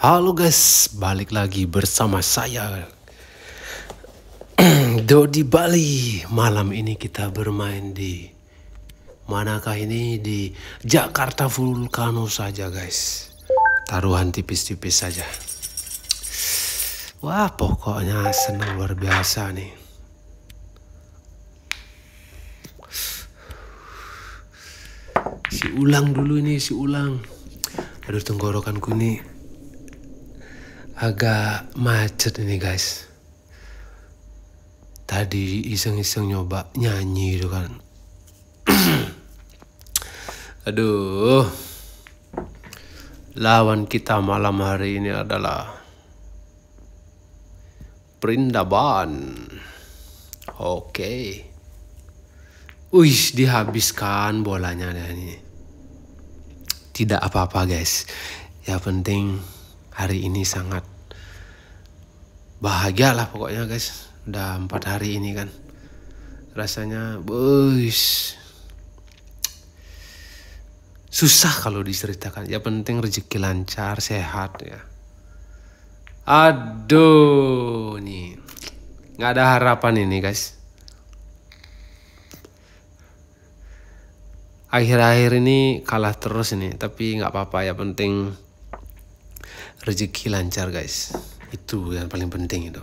Halo guys, balik lagi bersama saya Dodi Bali. Malam ini kita bermain di manakah ini di Jakarta Vulcano saja guys. Taruhan tipis-tipis saja. Wah pokoknya senang luar biasa nih. Si ulang dulu ini si ulang. Aduh tenggorokanku nih agak macet ini guys tadi iseng-iseng nyoba nyanyi itu kan aduh lawan kita malam hari ini adalah Perindaban. oke okay. Wih, dihabiskan bolanya ini. Tidak apa-apa guys. ya penting hari ini sangat bahagia lah pokoknya guys udah empat hari ini kan rasanya bus susah kalau diceritakan ya penting rezeki lancar sehat ya aduh nih nggak ada harapan ini guys akhir-akhir ini kalah terus ini tapi nggak apa-apa ya penting rezeki lancar guys itu yang paling penting itu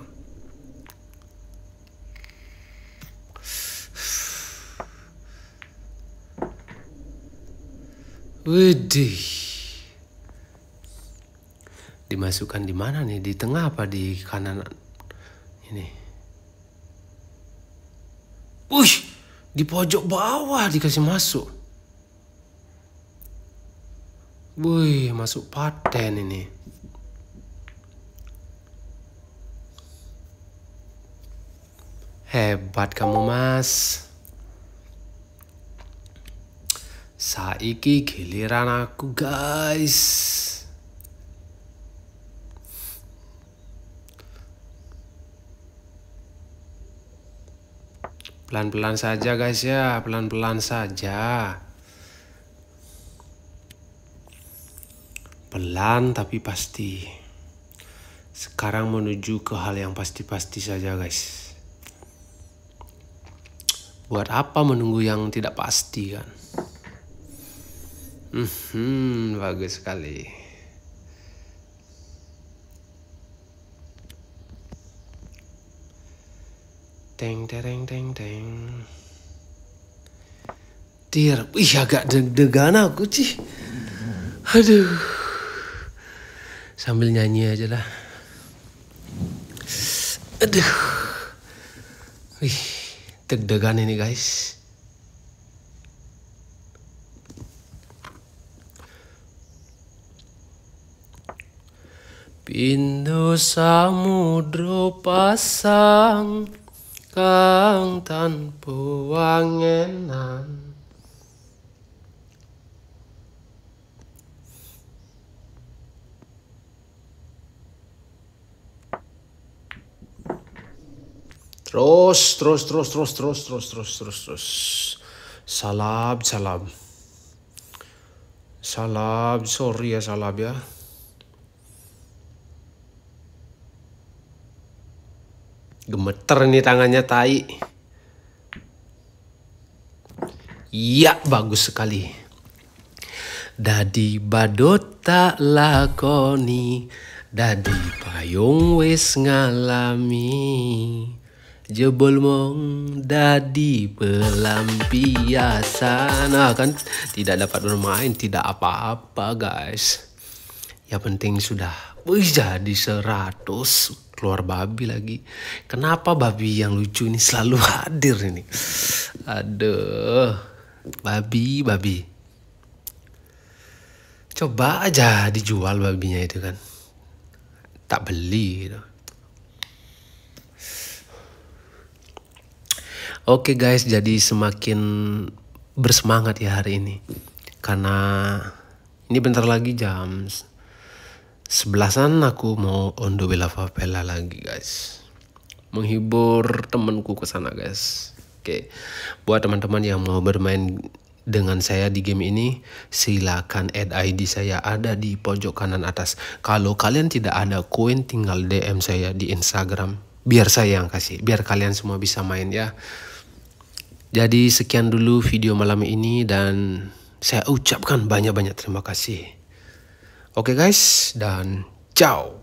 Widih dimasukkan di mana nih di tengah apa di kanan ini Wih, di pojok bawah dikasih masuk. Wih, masuk paten ini. Hebat kamu mas. Saiki giliran aku guys. Pelan-pelan saja guys ya, pelan-pelan saja. Pelan tapi pasti. Sekarang menuju ke hal yang pasti-pasti saja guys buat apa menunggu yang tidak pasti kan hmm bagus sekali teng tereng teng teng tir ih agak deg-degan aku sih aduh sambil nyanyi aja lah aduh wih deg-degan ini guys pintu samudro pasang kang tanpa wangenan Terus, terus, terus, terus, terus, terus, terus, terus, terus. salam salam salam sorry ya salam ya. Gemeter nih tangannya tai. Ya, bagus sekali. Dadi badut tak lakoni, dadi payung wis ngalami. Jebol mong dadi pelampiasan nah, kan tidak dapat bermain tidak apa-apa guys Ya penting sudah jadi seratus keluar babi lagi kenapa babi yang lucu ini selalu hadir ini aduh babi babi coba aja dijual babinya itu kan tak beli gitu. Oke okay guys, jadi semakin bersemangat ya hari ini. Karena ini bentar lagi jam sebelasan aku mau on the way favela lagi guys. Menghibur temenku kesana guys. Oke. Okay. Buat teman-teman yang mau bermain dengan saya di game ini, silakan add ID saya ada di pojok kanan atas. Kalau kalian tidak ada koin, tinggal DM saya di Instagram. Biar saya yang kasih, biar kalian semua bisa main ya. Jadi sekian dulu video malam ini dan saya ucapkan banyak-banyak terima kasih. Oke guys, dan ciao.